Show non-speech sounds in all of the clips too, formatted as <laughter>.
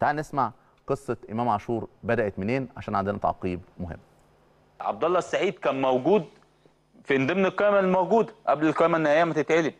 تعال نسمع قصه امام عاشور بدات منين عشان عندنا تعقيب مهم عبد الله السعيد كان موجود في ضمن القائمه الموجوده قبل القائمه النهائيه ما تتقلب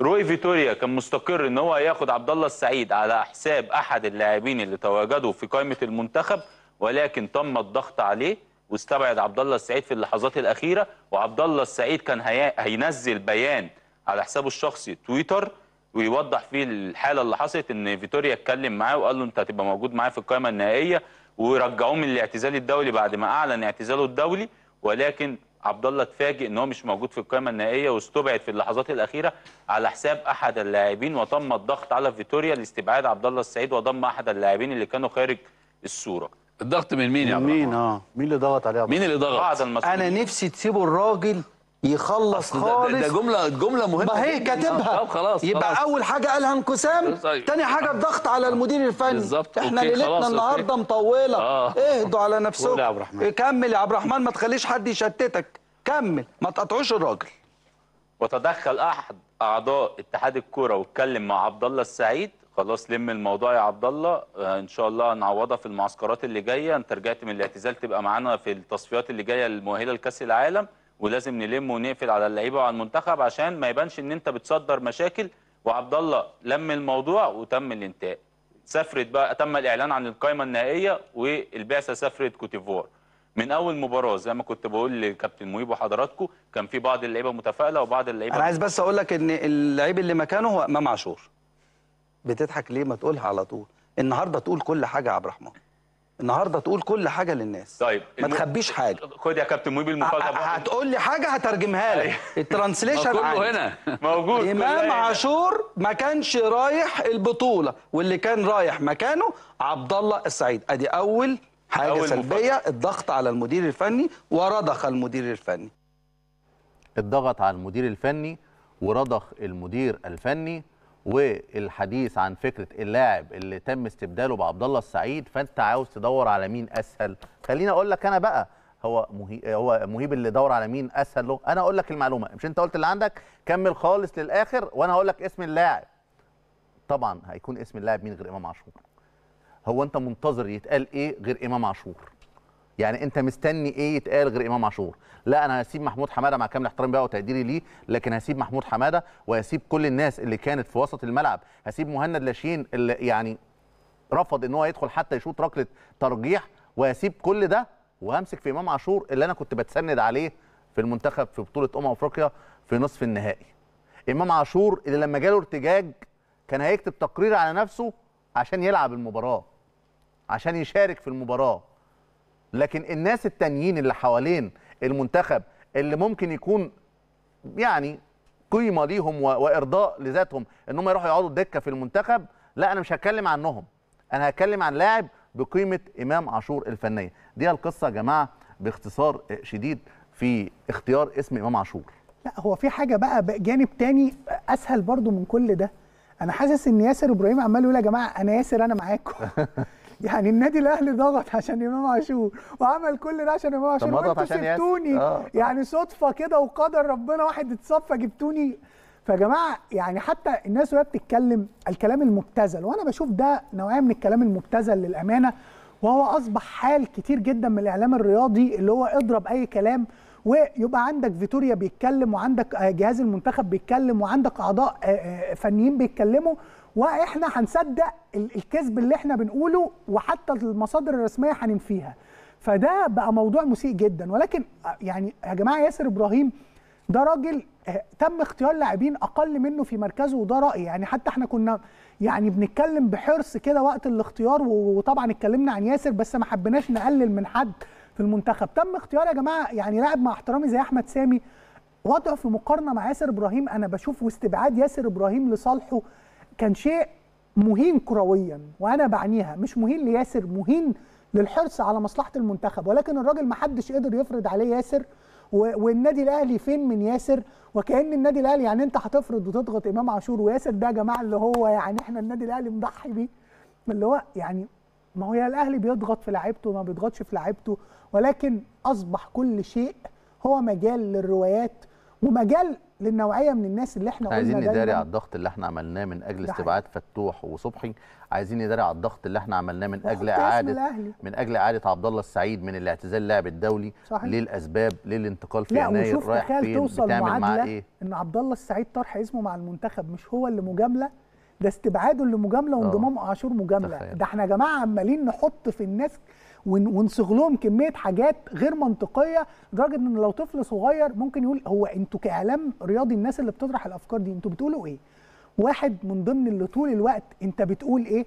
روي فيتوريا كان مستقر ان هو هياخد عبد الله السعيد على حساب احد اللاعبين اللي تواجدوا في قائمه المنتخب ولكن تم الضغط عليه واستبعد عبد الله السعيد في اللحظات الاخيره وعبد الله السعيد كان هينزل بيان على حسابه الشخصي تويتر ويوضح فيه الحاله اللي حصلت ان فيتوريا اتكلم معاه وقال له انت هتبقى موجود معايا في القائمه النهائيه ورجعوه من الاعتزال الدولي بعد ما اعلن اعتزاله الدولي ولكن عبد الله اتفاجئ ان هو مش موجود في القائمه النهائيه واستبعد في اللحظات الاخيره على حساب احد اللاعبين وتم الضغط على فيتوريا لاستبعاد عبد الله السعيد وضم احد اللاعبين اللي كانوا خارج الصوره الضغط من مين يا عبد مين اه مين اللي ضغط عليه مين اللي ضغط انا نفسي تسيبوا الراجل يخلص خالص ده, ده جمله جمله مهمه ما هي كاتبها خلاص يبقى خلاص. اول حاجه قالها انقسام أيوة. تاني حاجه الضغط على المدير الفني بالظبط احنا ليلتنا النهارده مطوله آه. اهدوا على نفسكم كمل يا عبد الرحمن ما تخليش حد يشتتك كمل ما تقطعوش الراجل وتدخل احد اعضاء اتحاد الكوره واتكلم مع عبد الله السعيد خلاص لم الموضوع يا عبد الله آه، ان شاء الله هنعوضها في المعسكرات اللي جايه انت رجعت من الاعتزال تبقى معانا في التصفيات اللي جايه المؤهله لكاس العالم ولازم نلم ونقفل على اللعيبه وعلى المنتخب عشان ما يبانش ان انت بتصدر مشاكل وعبد الله لم الموضوع وتم الانتهاء سافرت بقى تم الاعلان عن القائمه النهائيه والبعثه سافرت كوتيفوار من اول مباراه زي ما كنت بقول لكابتن مهيب وحضراتكم كان في بعض اللعيبه متفائله وبعض اللعيبه انا عايز بس اقول لك ان اللعيب اللي مكانه هو امام عاشور بتضحك ليه ما تقولها على طول النهارده تقول كل حاجه يا عبد الرحمن النهارده تقول كل حاجه للناس طيب ما تخبيش حاجه خد يا كابتن مويبي المفاجاه هتقول لي حاجه هترجمها لك أيوه. <laughs> الترانسليشن كله هنا <laughs> موجود امام عاشور ما كانش رايح البطوله واللي كان رايح مكانه عبد الله السعيد ادي اول حاجه أول سلبيه مفضل. الضغط على المدير الفني ورضخ المدير الفني الضغط على المدير الفني ورضخ المدير الفني والحديث عن فكره اللاعب اللي تم استبداله بعبد الله السعيد فانت عاوز تدور على مين اسهل خليني اقول لك انا بقى هو هو مهيب اللي دور على مين اسهل له انا اقول لك المعلومه مش انت قلت اللي عندك كمل خالص للاخر وانا هقول لك اسم اللاعب طبعا هيكون اسم اللاعب مين غير امام عاشور هو انت منتظر يتقال ايه غير امام عاشور يعني انت مستني ايه يتقال غير امام عاشور لا انا هسيب محمود حماده مع كامل احترامي بقى وتقديري ليه لكن هسيب محمود حماده وهسيب كل الناس اللي كانت في وسط الملعب هسيب مهند لاشين اللي يعني رفض ان هو يدخل حتى يشوط ركله ترجيح وهسيب كل ده وهمسك في امام عاشور اللي انا كنت بتسند عليه في المنتخب في بطوله امم افريقيا في نصف النهائي امام عاشور اللي لما جاله ارتجاج كان هيكتب تقرير على نفسه عشان يلعب المباراه عشان يشارك في المباراه لكن الناس التانيين اللي حوالين المنتخب اللي ممكن يكون يعني قيمه ليهم وارضاء لذاتهم ان هم يروحوا يقعدوا الدكه في المنتخب لا انا مش هتكلم عنهم انا هتكلم عن لاعب بقيمه امام عاشور الفنيه دي القصه يا جماعه باختصار شديد في اختيار اسم امام عاشور لا هو في حاجه بقى جانب تاني اسهل برضو من كل ده انا حاسس ان ياسر ابراهيم عمال يقول يا جماعه انا ياسر انا معاكم <laughs> يعني النادي الاهلي ضغط عشان امام عاشور وعمل كل ده عشان امام عاشور وانتوا سبتوني آه. يعني صدفه كده وقدر ربنا واحد اتصفى جبتوني فيا جماعه يعني حتى الناس وهي بتتكلم الكلام المبتذل وانا بشوف ده نوعيه من الكلام المبتذل للامانه وهو اصبح حال كتير جدا من الاعلام الرياضي اللي هو اضرب اي كلام ويبقى عندك فيتوريا بيتكلم وعندك آه، جهاز المنتخب بيتكلم وعندك اعضاء آه، آه، فنيين بيتكلموا واحنا هنصدق الكذب اللي احنا بنقوله وحتى المصادر الرسميه هننفيها فده بقى موضوع مسيء جدا ولكن يعني يا جماعه ياسر ابراهيم ده راجل آه، تم اختيار لاعبين اقل منه في مركزه وده رايي يعني حتى احنا كنا يعني بنتكلم بحرص كده وقت الاختيار وطبعا اتكلمنا عن ياسر بس ما حبيناش نقلل من حد في المنتخب تم اختيار يا جماعه يعني لاعب مع احترامي زي احمد سامي وضعه في مقارنه مع ياسر ابراهيم انا بشوف واستبعاد ياسر ابراهيم لصالحه كان شيء مهين كرويا وانا بعنيها مش مهين لياسر مهين للحرص على مصلحه المنتخب ولكن الراجل ما حدش قدر يفرض عليه ياسر والنادي الاهلي فين من ياسر وكان النادي الاهلي يعني انت هتفرض وتضغط امام عاشور وياسر ده يا جماعه اللي هو يعني احنا النادي الاهلي مضحي بيه اللي هو يعني ما هو يا الاهلي بيضغط في لعيبته ما بيضغطش في لعيبته ولكن اصبح كل شيء هو مجال للروايات ومجال للنوعيه من الناس اللي احنا عايزين نداري على الضغط اللي احنا عملناه من اجل استبعاد فتوح وصبحي عايزين نداري على الضغط اللي احنا عملناه من اجل اعاده من اجل اعاده عبد الله السعيد من الاعتزال لاعب الدولي صحيح. ليه الاسباب ليه الانتقال في يناير رايح فين بتعمل معاه ايه ان عبد الله السعيد طرح اسمه مع المنتخب مش هو اللي مجامله ده استبعاده لمجامله آه. وانضمام عاشور مجامله تخيل. ده احنا يا جماعه عمالين نحط في الناس ونصغ لهم كميه حاجات غير منطقيه لدرجه ان لو طفل صغير ممكن يقول هو انتوا كاعلام رياضي الناس اللي بتطرح الافكار دي انتوا بتقولوا ايه؟ واحد من ضمن اللي طول الوقت انت بتقول ايه؟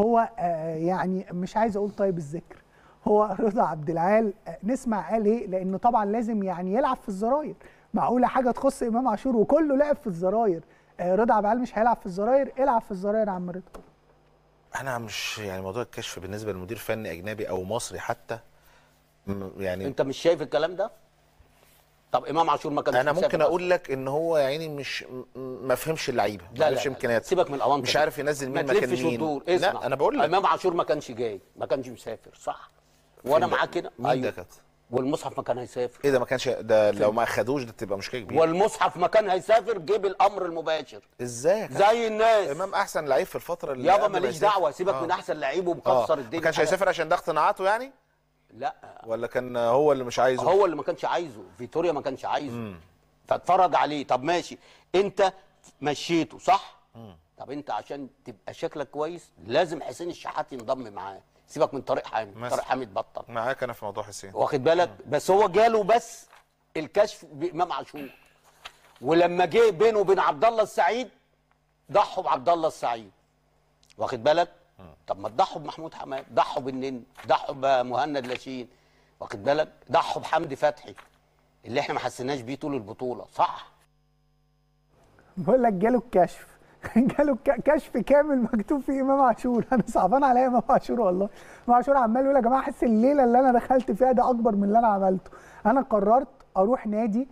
هو آه يعني مش عايز اقول طيب الذكر هو رضا عبد العال آه، نسمع قال ايه؟ لانه طبعا لازم يعني يلعب في الزراير معقوله حاجه تخص امام عاشور وكله لعب في الزراير آه، رضا عبد العال مش هيلعب في الزراير العب في الزراير يا عم رضا انا مش يعني موضوع الكشف بالنسبه لمدير فني اجنبي او مصري حتى يعني انت مش شايف الكلام ده طب امام عاشور ما كانش انا ممكن اقول لك ان هو يا عيني مش ما فهمش اللعيبه ما فهمش امكانيات سيبك من الاوانتر مش عارف ينزل مين مكان مين لا انا بقول لك امام عاشور ما كانش جاي ما كانش مسافر صح وانا معاك كده ايوه والمصحف ما كان هيسافر ايه ده ما كانش ده لو ما اخدوش ده تبقى مشكله كبيره والمصحف ما كان هيسافر جيب الامر المباشر ازاي زي الناس امام احسن لعيب في الفتره اللي يابا ماليش دعوه سيبك آه. من احسن لعيب آه. ومكسر آه. الدنيا ما كانش هيسافر عشان ده اقتناعاته يعني لا ولا كان هو اللي مش عايزه هو اللي ما كانش عايزه فيتوريا ما كانش عايزه مم. فاتفرج عليه طب ماشي انت مشيته صح مم. طب انت عشان تبقى شكلك كويس لازم حسين الشحات ينضم معاه سيبك من طارق حامد طارق حامد بطل معاك انا في موضوع حسين واخد بالك مم. بس هو جاله بس الكشف بامام عاشور ولما جه بينه وبين عبد الله السعيد ضحوا بعبد الله السعيد واخد بالك طب ما تضحوا بمحمود حماد ضحوا بالنين ضحوا بمهند لاشين واخد بالك ضحوا بحمدي فتحي اللي احنا ما حسيناش بيه طول البطوله صح بقول لك جاله الكشف <laughs> جاله كشف كامل مكتوب فيه امام عاشور انا صعبان عليا امام عاشور والله امام عاشور عمال يقول يا جماعه احس الليله اللي انا دخلت فيها ده اكبر من اللي انا عملته انا قررت اروح نادي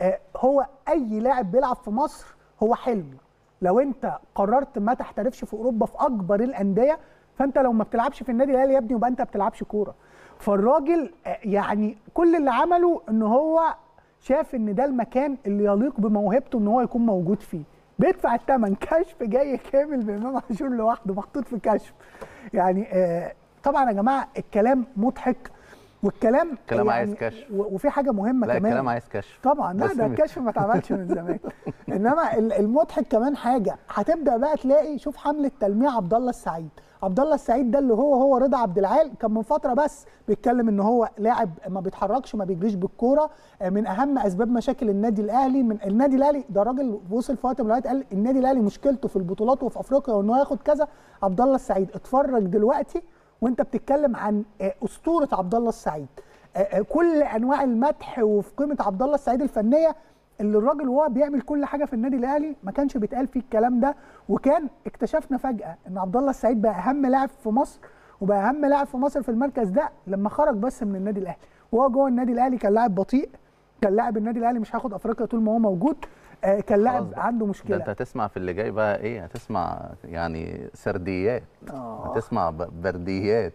آه، هو اي لاعب بيلعب في مصر هو حلم لو انت قررت ما تحترفش في اوروبا في اكبر الانديه فانت لو ما بتلعبش في النادي الاهلي يا ابني يبقى انت ما بتلعبش كوره فالراجل آه، يعني كل اللي عمله ان هو شاف ان ده المكان اللي يليق بموهبته ان هو يكون موجود فيه بيدفع الثمن كشف جاي كامل بامام عاشور لوحده محطوط في كشف يعني آه طبعا يا جماعه الكلام مضحك والكلام كلام يعني عايز كشف وفي حاجه مهمه لا كمان الكلام عايز كشف طبعا لا ده الكشف ما اتعملش من زمان <laughs> انما المضحك كمان حاجه هتبدا بقى تلاقي شوف حمله تلميع عبد الله السعيد عبد الله السعيد ده اللي هو هو رضا عبد العال كان من فتره بس بيتكلم ان هو لاعب ما بيتحركش ما بيجريش بالكوره آه، من اهم اسباب مشاكل النادي الاهلي من النادي الاهلي ده راجل وصل في وقت من الاوقات قال النادي الاهلي مشكلته في البطولات وفي افريقيا وان هو ياخد كذا عبد الله السعيد اتفرج دلوقتي وانت بتتكلم عن آه، اسطوره عبد الله السعيد آه، كل انواع المدح وفي قيمه عبد الله السعيد الفنيه اللي الراجل وهو بيعمل كل حاجه في النادي الاهلي ما كانش بيتقال فيه الكلام ده وكان اكتشفنا فجاه ان عبد الله السعيد بقى اهم لاعب في مصر وبقى اهم لاعب في مصر في المركز ده لما خرج بس من النادي الاهلي وهو جوه النادي الاهلي كان لاعب بطيء كان لاعب النادي الاهلي مش هياخد افريقيا طول ما هو موجود آه كان لاعب عنده مشكله ده انت هتسمع في اللي جاي بقى ايه هتسمع يعني سرديات آه. هتسمع برديات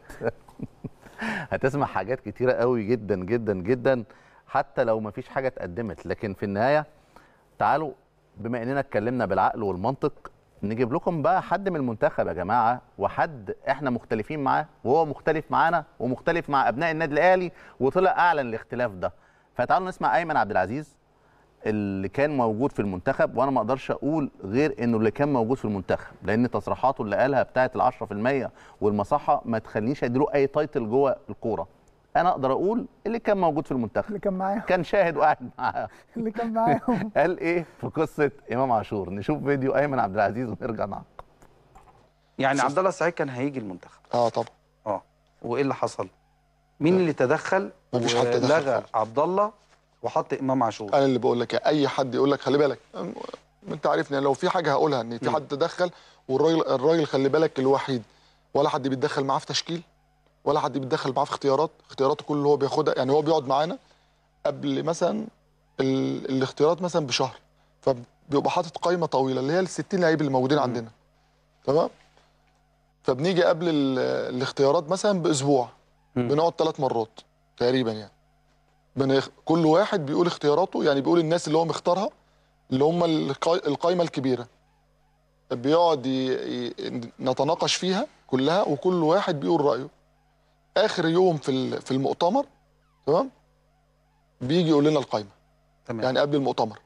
<laughs> هتسمع حاجات كتيره قوي جدا جدا جدا حتى لو ما فيش حاجه اتقدمت لكن في النهايه تعالوا بما اننا اتكلمنا بالعقل والمنطق نجيب لكم بقى حد من المنتخب يا جماعه وحد احنا مختلفين معاه وهو مختلف معانا ومختلف مع ابناء النادي الاهلي وطلع اعلن الاختلاف ده فتعالوا نسمع ايمن عبد العزيز اللي كان موجود في المنتخب وانا ما اقدرش اقول غير انه اللي كان موجود في المنتخب لان تصريحاته اللي قالها بتاعه ال 10% والمصحه ما تخلينيش اديله اي تايتل جوه الكوره انا اقدر اقول اللي كان موجود في المنتخب اللي كان معاهم كان شاهد وقاعد معاهم <laughs> اللي كان معاهم <laughs> قال ايه في قصه امام عاشور نشوف فيديو ايمن عبد العزيز ونرجع نعقب يعني عبد الله السعيد كان هيجي المنتخب اه طبعا اه وايه اللي حصل مين ده. اللي تدخل مفيش حد تدخل لغى عبد الله وحط امام عاشور انا اللي بقول لك يعني اي حد يقول لك خلي بالك انت عارفني يعني لو في حاجه هقولها ان في حد تدخل والراجل الراجل خلي بالك الوحيد ولا حد بيتدخل معاه في تشكيل ولا حد بيتدخل معاه في اختيارات اختياراته كل اللي هو بياخدها يعني هو بيقعد معانا قبل مثلا الاختيارات مثلا بشهر فبيبقى حاطط قائمه طويله اللي هي ال 60 لعيب اللي موجودين عندنا تمام فبنيجي قبل الاختيارات مثلا باسبوع بنقعد ثلاث مرات تقريبا يعني بنخ... كل واحد بيقول اختياراته يعني بيقول الناس اللي هو مختارها اللي هم القائمه الكبيره بيقعد ي... ي... نتناقش فيها كلها وكل واحد بيقول رايه اخر يوم في في المؤتمر تمام بيجي يقول لنا القايمه تمام يعني قبل المؤتمر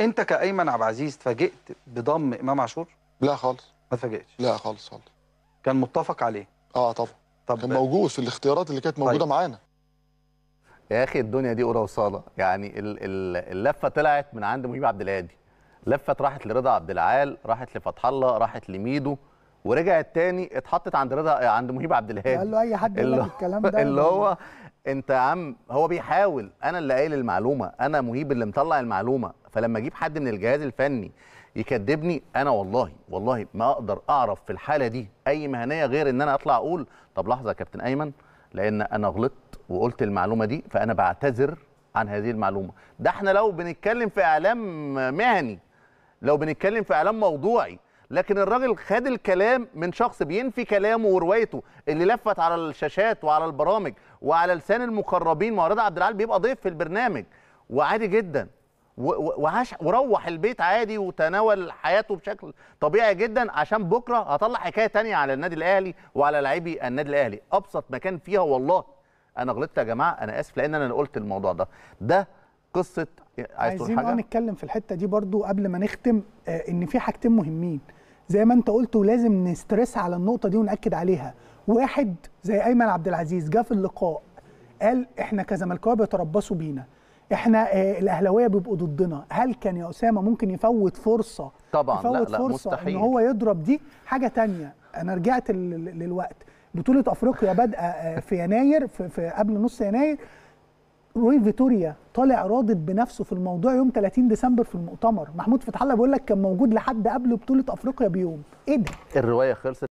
انت كايمن عبد العزيز اتفاجئت بضم امام عاشور لا خالص ما اتفاجئتش لا خالص خالص كان متفق عليه اه طبعا طب كان موجود في الاختيارات اللي كانت موجوده طيب. معانا يا اخي الدنيا دي قرى وصاله يعني اللفه طلعت من عند مجيب عبد الهادي لفت راحت لرضا عبد العال راحت لفتح الله راحت لميدو ورجعت تاني اتحطت عند رضا عند مهيب عبد الهادي قال له اي حد يقول لك الكلام ده <laughs> اللي هو انت يا عم هو بيحاول انا اللي قايل المعلومه انا مهيب اللي مطلع المعلومه فلما اجيب حد من الجهاز الفني يكذبني انا والله والله ما اقدر اعرف في الحاله دي اي مهنيه غير ان انا اطلع اقول طب لحظه يا كابتن ايمن لان انا غلطت وقلت المعلومه دي فانا بعتذر عن هذه المعلومه ده احنا لو بنتكلم في اعلام مهني لو بنتكلم في اعلام موضوعي لكن الراجل خد الكلام من شخص بينفي كلامه وروايته اللي لفت على الشاشات وعلى البرامج وعلى لسان المقربين معرض عبد العال بيبقى ضيف في البرنامج وعادي جدا وعاش وروح البيت عادي وتناول حياته بشكل طبيعي جدا عشان بكره هطلع حكايه تانية على النادي الاهلي وعلى لاعبي النادي الاهلي ابسط مكان فيها والله انا غلطت يا جماعه انا اسف لان انا اللي قلت الموضوع ده ده قصه عايز عايزين حاجه نتكلم في الحته دي برضو قبل ما نختم آه، ان في حاجتين مهمين زي ما انت قلت ولازم نسترس على النقطه دي وناكد عليها واحد زي ايمن عبد العزيز جه في اللقاء قال احنا كزملكاويه بيتربصوا بينا احنا آه الاهلاويه بيبقوا ضدنا هل كان يا اسامه ممكن يفوت فرصه طبعا يفوت لا فرصه لا مستحيل. ان هو يضرب دي حاجه تانية انا رجعت للوقت بطوله افريقيا بادئه آه، في يناير في قبل نص يناير روي فيتوريا طالع راضد بنفسه في الموضوع يوم 30 ديسمبر في المؤتمر محمود فتح الله بيقول لك كان موجود لحد قبل بطوله افريقيا بيوم ايه ده الروايه خلصت